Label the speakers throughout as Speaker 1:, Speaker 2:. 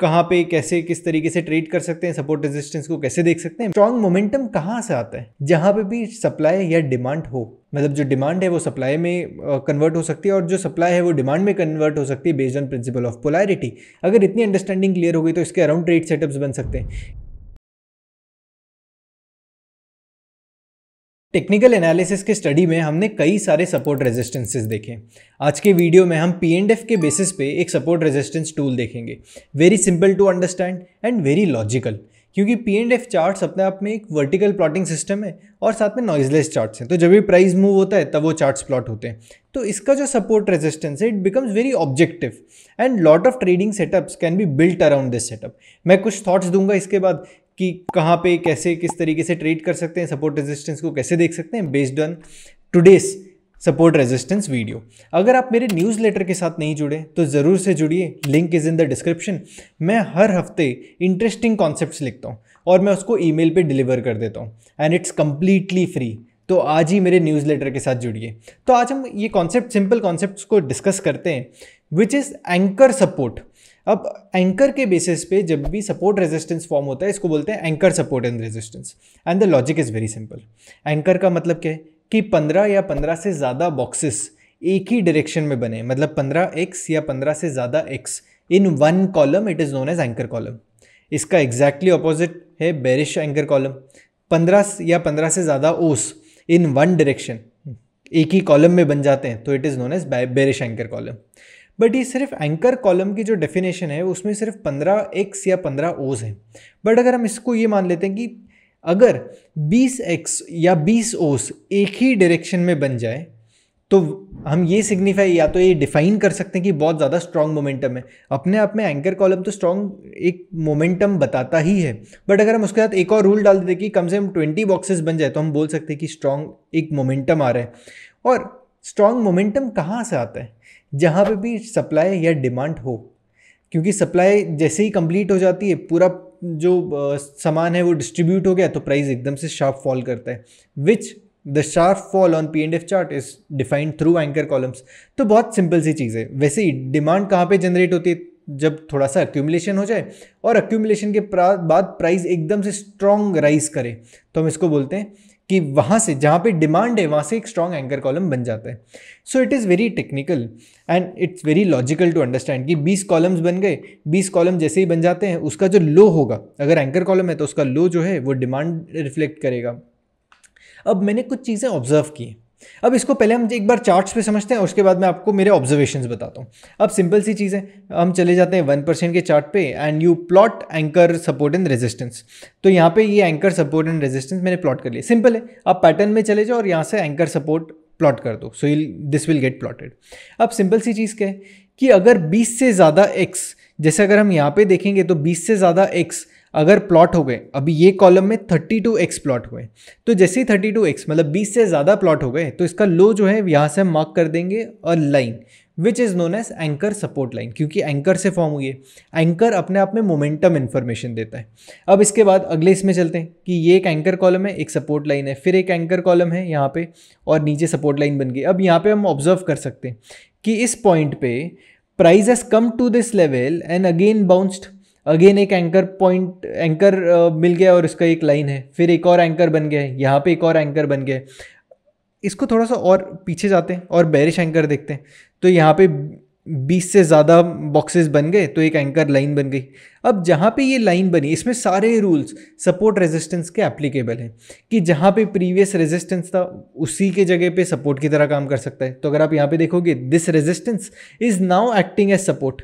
Speaker 1: कहाँ पे कैसे किस तरीके से ट्रेड कर सकते हैं सपोर्ट रेजिस्टेंस को कैसे देख सकते हैं स्ट्रॉन्ग मोमेंटम कहाँ से आता है जहाँ पे भी सप्लाई या डिमांड हो मतलब जो डिमांड है वो सप्लाई में कन्वर्ट हो सकती है और जो सप्लाई है वो डिमांड में कन्वर्ट हो सकती है based on principle of polarity अगर इतनी अंडरस्टैंडिंग क्लियर हो गई तो इसके अराउंड ट्रेड सेटअप्स बन सकते हैं टेक्निकल एनालिसिस के स्टडी में हमने कई सारे सपोर्ट रेजिस्टेंसेस देखे आज के वीडियो में हम पी एंड एफ के बेसिस पे एक सपोर्ट रेजिस्टेंस टूल देखेंगे very simple to understand and very logical क्योंकि पी एंड एफ चार्ट अपने आप में एक वर्टिकल प्लॉटिंग सिस्टम है और साथ में नॉइजलेस चार्ट्स हैं तो जब भी प्राइस मूव होता है तब वो चार्ट्स प्लॉट होते हैं तो इसका जो सपोर्ट रेजिस्टेंस है it becomes very objective and lot of trading setups can be built around this setup मैं कुछ थॉट्स दूंगा इसके बाद कि कहाँ पे कैसे किस तरीके से ट्रेड कर सकते हैं सपोर्ट रेजिस्टेंस को कैसे देख सकते हैं based on today's support resistance video अगर आप मेरे न्यूज़ लेटर के साथ नहीं जुड़े तो ज़रूर से जुड़िए link is in the description मैं हर हफ्ते इंटरेस्टिंग कॉन्सेप्ट लिखता हूँ और मैं उसको ई मेल डिलीवर कर देता हूँ एंड इट्स कम्प्लीटली फ्री तो आज ही मेरे न्यूज़लेटर के साथ जुड़िए तो आज हम ये कॉन्सेप्ट सिंपल कॉन्सेप्ट को डिस्कस करते हैं विच इज़ एंकर सपोर्ट अब एंकर के बेसिस पे जब भी सपोर्ट रेजिस्टेंस फॉर्म होता है इसको बोलते हैं anchor support and resistance and the logic is very simple anchor का मतलब क्या है कि पंद्रह या पंद्रह से ज़्यादा बॉक्सेस एक ही डायरेक्शन में बने मतलब पंद्रह एक्स या पंद्रह से ज़्यादा X in one column it is known as anchor column इसका एग्जैक्टली exactly ऑपोजिट है बेरिश एंकर कॉलम पंद्रह या पंद्रह से ज़्यादा ओस इन वन डायरेक्शन एक ही कॉलम में बन जाते हैं तो it is known as bearish anchor column but ये सिर्फ एंकर कॉलम की जो डेफिनेशन है उसमें सिर्फ पंद्रह एक्स या पंद्रह ओज हैं बट अगर हम इसको ये मान लेते हैं कि अगर बीस एक्स या बीस ओस एक ही डायरेक्शन में बन जाए तो हम ये सिग्निफाई या तो ये डिफाइन कर सकते हैं कि बहुत ज़्यादा स्ट्रॉन्ग मोमेंटम है अपने आप में एंकर कॉलम तो स्ट्रॉन्ग एक मोमेंटम बताता ही है बट अगर हम उसके साथ एक और रूल डाल देते कि कम से कम ट्वेंटी बॉक्सेस बन जाए तो हम बोल सकते हैं कि स्ट्रॉन्ग एक मोमेंटम आ रहा है और स्ट्रॉन्ग मोमेंटम कहाँ से आता है जहाँ पे भी सप्लाई या डिमांड हो क्योंकि सप्लाई जैसे ही कंप्लीट हो जाती है पूरा जो सामान है वो डिस्ट्रीब्यूट हो गया तो प्राइस एकदम से शार्प फॉल करता है which the sharp fall on P and F chart is defined through anchor columns तो बहुत सिंपल सी चीज़ है वैसे ही डिमांड कहाँ पे जनरेट होती है जब थोड़ा सा अक्यूमुलेशन हो जाए और अक्यूमुलेशन के बाद प्राइस एकदम से स्ट्रॉन्ग राइज करे तो हम इसको बोलते हैं कि वहाँ से जहाँ पे डिमांड है वहाँ से एक स्ट्रॉन्ग एंकर कॉलम बन जाता है so it is very technical and it's very logical to understand कि 20 कॉलम्स बन गए 20 कॉलम जैसे ही बन जाते हैं उसका जो लो होगा अगर एंकर कॉलम है तो उसका लो जो है वो डिमांड रिफ्लेक्ट करेगा अब मैंने कुछ चीज़ें ऑब्जर्व की अब इसको पहले हम एक बार चार्ट्स पे समझते हैं उसके बाद मैं आपको मेरे ऑब्जर्वेशंस बताता हूँ अब सिंपल सी चीज़ है हम चले जाते हैं वन परसेंट के चार्ट पे and you plot anchor support and resistance तो यहाँ पे ये एंकर सपोर्ट एंड रेजिस्टेंस मैंने प्लॉट कर लिया सिंपल है आप पैटर्न में चले जाओ और यहाँ से एंकर सपोर्ट प्लॉट कर दो so you this will get plotted अब सिंपल सी चीज़ क्या है कि अगर बीस से ज़्यादा एक्स जैसे अगर हम यहाँ पर देखेंगे तो बीस से ज़्यादा एक्स अगर प्लॉट हो गए अभी ये कॉलम में 32x प्लॉट हुए तो जैसे ही एक्स मतलब 20 से ज़्यादा प्लॉट हो गए तो इसका लो जो है यहाँ से हम मार्क कर देंगे और line which is known as anchor support line क्योंकि एंकर से फॉर्म हुई है एंकर अपने आप में मोमेंटम इन्फॉर्मेशन देता है अब इसके बाद अगले इसमें चलते हैं कि ये एक एंकर कॉलम है एक सपोर्ट लाइन है फिर एक एंकर कॉलम है यहाँ पे और नीचे सपोर्ट लाइन बन गई अब यहाँ पे हम ऑब्जर्व कर सकते हैं कि इस पॉइंट पे price come to this level and again bounced again एक एंकर पॉइंट एंकर मिल गया और इसका एक लाइन है फिर एक और एंकर बन गया है यहाँ पे एक और एंकर बन गया है इसको थोड़ा सा और पीछे जाते हैं और बैरिश एंकर देखते हैं तो यहाँ पे 20 से ज़्यादा बॉक्सेस बन गए तो एक एंकर लाइन बन गई अब जहाँ पे ये लाइन बनी इसमें सारे रूल्स सपोर्ट रेजिस्टेंस के एप्लीकेबल हैं कि जहाँ पे प्रीवियस रेजिस्टेंस था उसी के जगह पे सपोर्ट की तरह काम कर सकता है तो अगर आप यहाँ पे देखोगे this resistance is now acting as support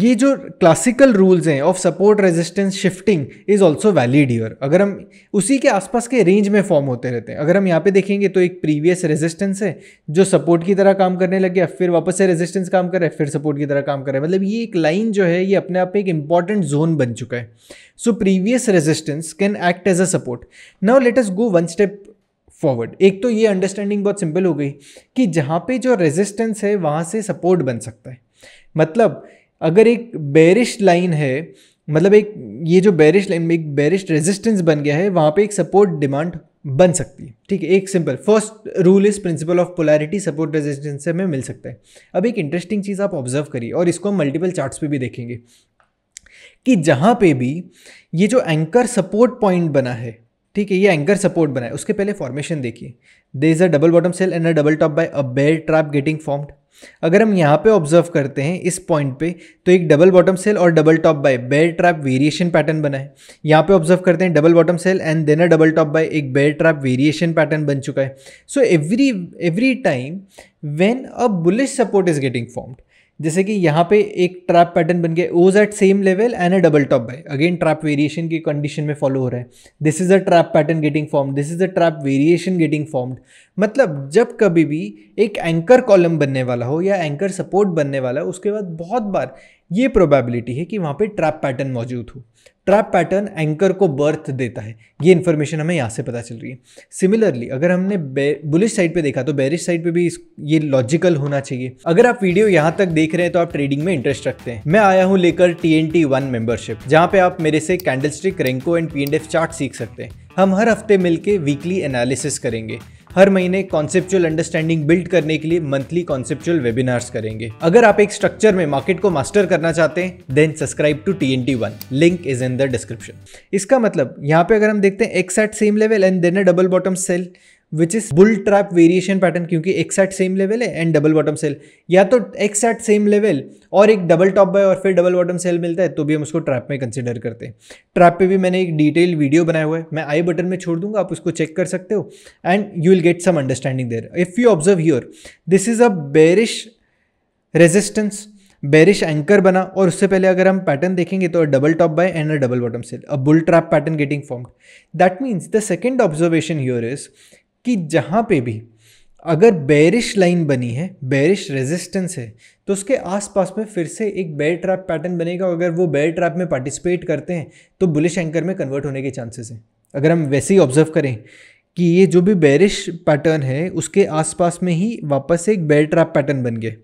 Speaker 1: ये जो क्लासिकल रूल्स हैं of support resistance shifting is also valid here अगर हम उसी के आसपास के रेंज में फॉर्म होते रहते हैं अगर हम यहाँ पे देखेंगे तो एक प्रीवियस रेजिस्टेंस है जो सपोर्ट की तरह काम करने लग गया फिर वापस से रेजिस्टेंस काम कर रहा है फिर सपोर्ट की तरह काम कर रहा है मतलब ये एक लाइन जो है ये अपने आप में एक इंपॉर्टेंट जोन बन चुका है so previous resistance can act as a support now let us go one step forward एक तो ये अंडरस्टैंडिंग बहुत सिंपल हो गई कि जहाँ पे जो रेजिस्टेंस है वहाँ से सपोर्ट बन सकता है मतलब अगर एक बेरिश लाइन है मतलब एक ये जो बेरिश लाइन में एक बेरिश रेजिस्टेंस बन गया है वहाँ पे एक सपोर्ट डिमांड बन सकती है ठीक है एक सिंपल फर्स्ट रूल इस principle of polarity support resistance से हमें मिल सकता है अब एक इंटरेस्टिंग चीज़ आप ऑब्जर्व करिए और इसको हम मल्टीपल चार्ट्स पे भी देखेंगे कि जहाँ पे भी ये जो एंकर सपोर्ट पॉइंट बना है ठीक है ये एंकर सपोर्ट बना है उसके पहले फॉर्मेशन देखिए they is a double bottom sell and a double top by a bell trap getting formed अगर हम यहाँ पे ऑब्जर्व करते हैं इस पॉइंट पे तो एक डबल बॉटम सेल और double top buy bear trap variation pattern बना है यहाँ पे ऑब्जर्व करते हैं double bottom sell and then a double top buy एक बेल ट्रैप वेरिएशन पैटर्न बन चुका है so every every time when a bullish support is getting formed जैसे कि यहाँ पे एक ट्रैप पैटर्न बन गया O's at same level and a double top buy again trap variation की कंडीशन में फॉलो हो रहा है this is a trap pattern getting form this is a trap variation getting formed मतलब जब कभी भी एक एंकर कॉलम बनने वाला हो या एंकर सपोर्ट बनने वाला हो उसके बाद बहुत बार ये प्रोबेबिलिटी है कि वहाँ पे ट्रैप पैटर्न मौजूद हो ट्रैप पैटर्न एंकर को बर्थ देता है ये इन्फॉर्मेशन हमें यहाँ से पता चल रही है सिमिलरली अगर हमने बुलिश साइड पे देखा तो बैरिश साइड पे भी ये लॉजिकल होना चाहिए अगर आप वीडियो यहाँ तक देख रहे हैं तो आप ट्रेडिंग में इंटरेस्ट रखते हैं मैं आया हूँ लेकर T N T one membership जहाँ पे आप मेरे से candlestick renko and P and F chart सीख सकते हैं हम हर हफ्ते मिलकर वीकली एनालिसिस करेंगे हर महीने कॉन्सेप्चुअल अंडरस्टैंडिंग बिल्ड करने के लिए मंथली कॉन्सेप्चुअल वेबिनार्स करेंगे अगर आप एक स्ट्रक्चर में मार्केट को मास्टर करना चाहते हैं then subscribe to T N T one link is in the description इसका मतलब यहाँ पे अगर हम देखते हैं X at same level and then a double bottom sell which is bull trap variation pattern क्योंकि एक सेट सेम लेवल है एंड डबल बॉटम सेल या तो एक सेट सेम लेवल और एक डबल टॉप बाय और फिर डबल बॉटम सेल मिलता है तो भी हम उसको ट्रैप में कंसिडर करते हैं ट्रैप पे भी मैंने एक डिटेल वीडियो बनाया हुआ है मैं आई बटन में छोड़ दूंगा आप उसको चेक कर सकते हो and you will get some understanding there if you observe your this is a bearish resistance bearish anchor बना और उससे पहले अगर हम पैटर्न देखेंगे तो double top buy and a double bottom sell a bull trap pattern getting form that means the second observation here is कि जहाँ पे भी अगर बैरिश लाइन बनी है बैरिश रेजिस्टेंस है तो उसके आसपास में फिर से एक बेल ट्रैप पैटर्न बनेगा अगर वो बेल ट्रैप में पार्टिसिपेट करते हैं तो बुलिश एंकर में कन्वर्ट होने के चांसेस हैं अगर हम वैसे ही ऑब्जर्व करें कि ये जो भी बैरिश पैटर्न है उसके आसपास में ही वापस से एक बेल ट्रैप पैटर्न बन गए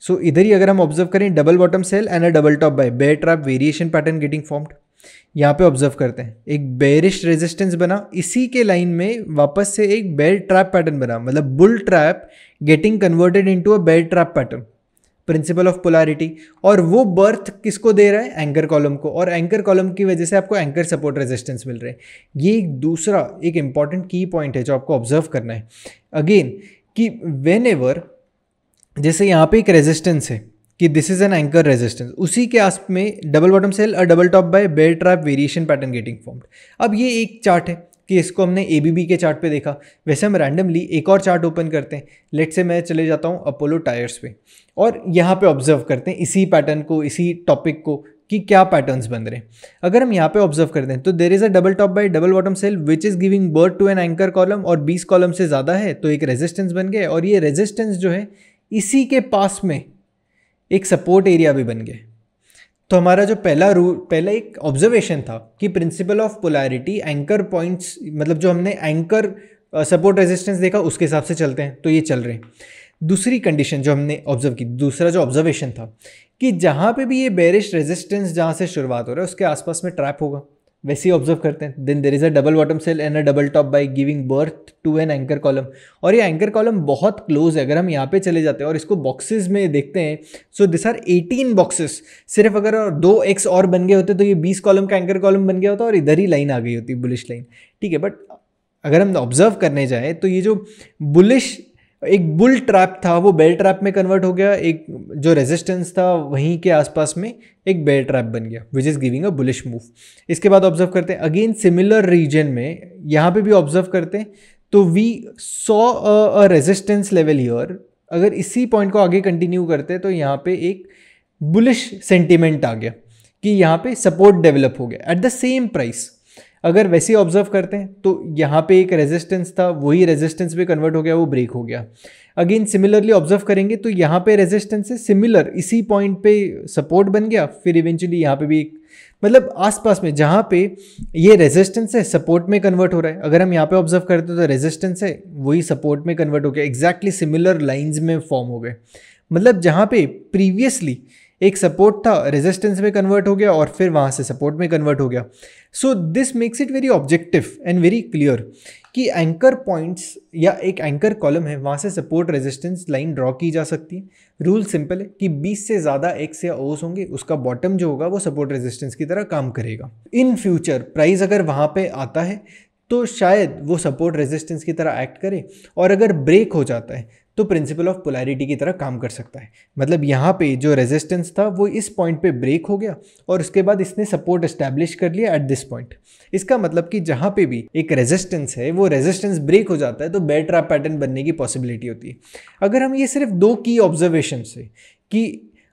Speaker 1: सो so, इधर ही अगर हम ऑब्जर्व करें double bottom sell and a double top buy bear trap variation pattern getting formed यहाँ पे ऑब्जर्व करते हैं एक बेरिश रेजिस्टेंस बना इसी के लाइन में वापस से एक बेयर ट्रैप पैटर्न बना मतलब bull trap getting converted into a bear trap pattern principle of polarity और वो बर्थ किसको दे रहा है एंकर कॉलम को और एंकर कॉलम की वजह से आपको एंकर सपोर्ट रेजिस्टेंस मिल रहे हैं ये एक दूसरा एक इंपॉर्टेंट की पॉइंट है जो आपको ऑब्जर्व करना है अगेन कि वेन एवर जैसे यहाँ पे एक रेजिस्टेंस है कि this is an anchor resistance उसी के आस में डबल बॉटम सेल और double top buy bear trap variation pattern getting formed अब ये एक चार्ट है कि इसको हमने ए के चार्ट पे देखा वैसे हम रैंडमली एक और चार्ट ओपन करते हैं लेट से मैं चले जाता हूँ अपोलो टायर्स पे और यहाँ पे ऑब्जर्व करते हैं इसी पैटर्न को इसी टॉपिक को कि क्या पैटर्न्स बन रहे हैं अगर हम यहाँ पे ऑब्जर्व करते हैं तो there is a double top buy double bottom sell which is giving birth to an anchor column और बीस कॉलम से ज़्यादा है तो एक रेजिस्टेंस बन गया और ये रेजिस्टेंस जो है इसी के पास में एक सपोर्ट एरिया भी बन गए तो हमारा जो पहला रू पहला एक ऑब्जर्वेशन था कि principle of polarity anchor points मतलब जो हमने एंकर सपोर्ट रेजिस्टेंस देखा उसके हिसाब से चलते हैं तो ये चल रहे हैं दूसरी कंडीशन जो हमने ऑब्जर्व की दूसरा जो ऑब्जर्वेशन था कि जहाँ पे भी ये बेरिश रेजिस्टेंस जहाँ से शुरुआत हो रहा है उसके आसपास में ट्रैप होगा वैसे ही ऑब्जर्व करते हैं then there is a double bottom sell and a double top buy giving birth to an anchor column और ये एंकर कॉलम बहुत क्लोज है अगर हम यहाँ पे चले जाते हैं और इसको बॉक्सेस में देखते हैं सो दिस आर 18 बॉक्सेस सिर्फ अगर दो एक्स और बन गए होते तो ये 20 कॉलम का एंकर कॉलम बन गया होता और इधर ही लाइन आ गई होती बुलिश लाइन ठीक है बट अगर हम ऑब्जर्व करने जाए तो ये जो बुलिश एक बुल ट्रैप था वो बेल ट्रैप में कन्वर्ट हो गया एक जो रेजिस्टेंस था वहीं के आसपास में एक बेल ट्रैप बन गया which is giving a bullish move इसके बाद ऑब्जर्व करते हैं अगेन सिमिलर रीजन में यहाँ पे भी ऑब्जर्व करते हैं तो we saw a resistance level here अगर इसी पॉइंट को आगे कंटिन्यू करते तो यहाँ पे एक बुलिश सेंटिमेंट आ गया कि यहाँ पे सपोर्ट डेवलप हो गया एट द सेम प्राइस अगर वैसे ऑब्जर्व करते हैं तो यहाँ पे एक रेजिस्टेंस था वही रेजिस्टेंस भी कन्वर्ट हो गया वो ब्रेक हो गया अगेन सिमिलरली ऑब्जर्व करेंगे तो यहाँ पे रेजिस्टेंस है सिमिलर इसी पॉइंट पे सपोर्ट बन गया फिर इवेंचुअली यहाँ पे भी एक मतलब आसपास में जहाँ पे ये रेजिस्टेंस है सपोर्ट में कन्वर्ट हो रहा है अगर हम यहाँ पे ऑब्जर्व करते हैं तो रेजिस्टेंस है वही सपोर्ट में कन्वर्ट हो गया एग्जैक्टली सिमिलर लाइन्स में फॉर्म हो गए मतलब जहाँ पे प्रीवियसली एक सपोर्ट था रेजिस्टेंस में कन्वर्ट हो गया और फिर वहाँ से सपोर्ट में कन्वर्ट हो गया so this makes it very objective and very clear कि एंकर पॉइंट्स या एक एंकर कॉलम है वहाँ से सपोर्ट रेजिस्टेंस लाइन ड्रॉ की जा सकती है रूल सिंपल है कि 20 से ज़्यादा एक्स या ओस होंगे उसका बॉटम जो होगा वो सपोर्ट रेजिस्टेंस की तरह काम करेगा इन फ्यूचर प्राइस अगर वहाँ पे आता है तो शायद वो सपोर्ट रेजिस्टेंस की तरह एक्ट करे और अगर ब्रेक हो जाता है तो प्रिंसिपल ऑफ पोलैरिटी की तरह काम कर सकता है मतलब यहाँ पे जो रेजिस्टेंस था वो इस पॉइंट पे ब्रेक हो गया और उसके बाद इसने सपोर्ट इस्टेब्लिश कर लिया एट दिस पॉइंट इसका मतलब कि जहाँ पे भी एक रेजिस्टेंस है वो रेजिस्टेंस ब्रेक हो जाता है तो बेड ट्रैप पैटर्न बनने की पॉसिबिलिटी होती है अगर हम ये सिर्फ दो की ऑब्जर्वेशन से कि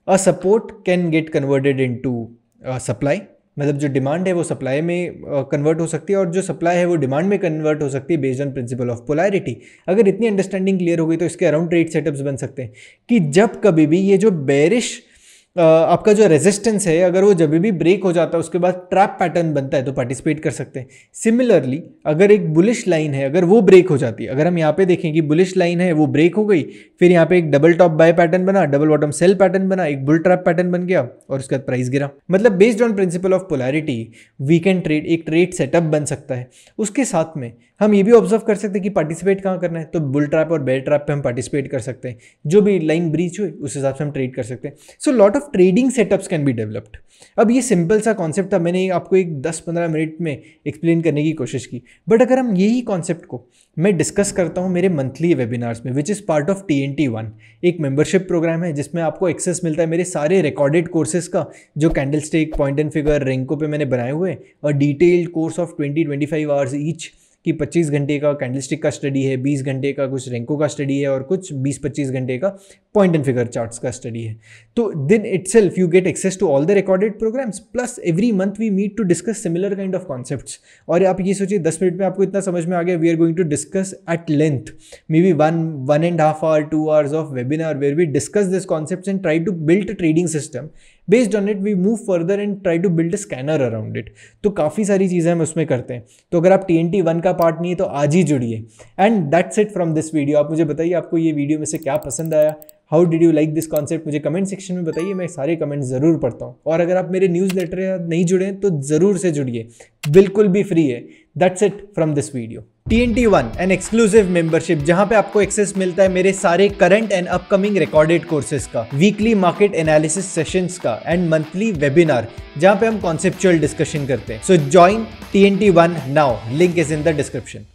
Speaker 1: a support can get converted into supply मतलब जो डिमांड है वो सप्लाई में कन्वर्ट हो सकती है और जो सप्लाई है वो डिमांड में कन्वर्ट हो सकती है based on principle of polarity अगर इतनी अंडरस्टैंडिंग क्लियर हो गई तो इसके अराउंड ट्रेड सेटअप्स बन सकते हैं कि जब कभी भी ये जो बैरिश आपका जो रेजिस्टेंस है अगर वो जब भी ब्रेक हो जाता है उसके बाद ट्रैप पैटर्न बनता है तो पार्टिसिपेट कर सकते हैं सिमिलरली अगर एक बुलिश लाइन है अगर वो ब्रेक हो जाती है अगर हम यहाँ पे देखें कि बुलिश लाइन है वो ब्रेक हो गई फिर यहाँ पे एक डबल टॉप बाय पैटर्न बना डबल बॉटम सेल पैटर्न बना एक बुल ट्रैप पैटर्न बन गया और उसके बाद प्राइस गिरा मतलब based on principle of polarity can trade एक ट्रेड सेटअप बन सकता है उसके साथ में हम ये भी ऑब्जर्व कर सकते हैं कि पार्टिसिपेट कहाँ करना है तो बुल ट्रैप और बेल ट्रैप पे हम पार्टिसिपेट कर सकते हैं जो भी लाइन ब्रीच हुई उस हिसाब से हम ट्रेड कर सकते हैं so lot of trading setups can be developed अब ये सिंपल सा कॉन्सेप्ट था मैंने आपको एक दस पंद्रह मिनट में एक्सप्लेन करने की कोशिश की बट अगर हम यही कॉन्सेप्ट को मैं डिस्कस करता हूँ मेरे मंथली वेबिनार्स में which is part of T N T one एक मेंबरशिप प्रोग्राम है जिसमें आपको एक्सेस मिलता है मेरे सारे रिकॉर्डेड कोर्सेज का जो candlestick point and figure renko पे मैंने बनाए हुए और detailed course of twenty twenty five hours each कि 25 घंटे का कैंडलस्टिक का स्टडी है 20 घंटे का कुछ रेंको का स्टडी है और कुछ 20-25 घंटे का पॉइंट एंड फिगर चार्ट्स का स्टडी है तो दिन itself you get access to all the recorded programs plus every month we meet to discuss similar kind of concept और आप ये सोचिए दस मिनट में आपको इतना समझ में आ गया we are going to discuss at length maybe one one and half hour to hours of webinar where we discuss this concept and try to build trading system based on it we move further and try to build a scanner around it तो काफ़ी सारी चीज़ें हम उसमें करते हैं तो अगर आप टी एन टी वन का पार्ट नहीं है तो आज ही जुड़िए and that's it from this video आप मुझे बताइए आपको ये वीडियो में से क्या पसंद आया how did you like this concept मुझे कमेंट सेक्शन में बताइए मैं सारे कमेंट ज़रूर पढ़ता हूँ और अगर आप मेरे न्यूज़ लेटर या नहीं जुड़े तो ज़रूर से जुड़िए बिल्कुल भी फ्री है that's it from this video T N T one N exclusive membership जहां पे आपको एक्सेस मिलता है मेरे सारे current and upcoming recorded courses का वीकली मार्केट एनालिसिस सेशंस का एंड मंथली वेबिनार जहां पे हम कॉन्सेप्चुअल डिस्कशन करते हैं so join T N T one now link is in the description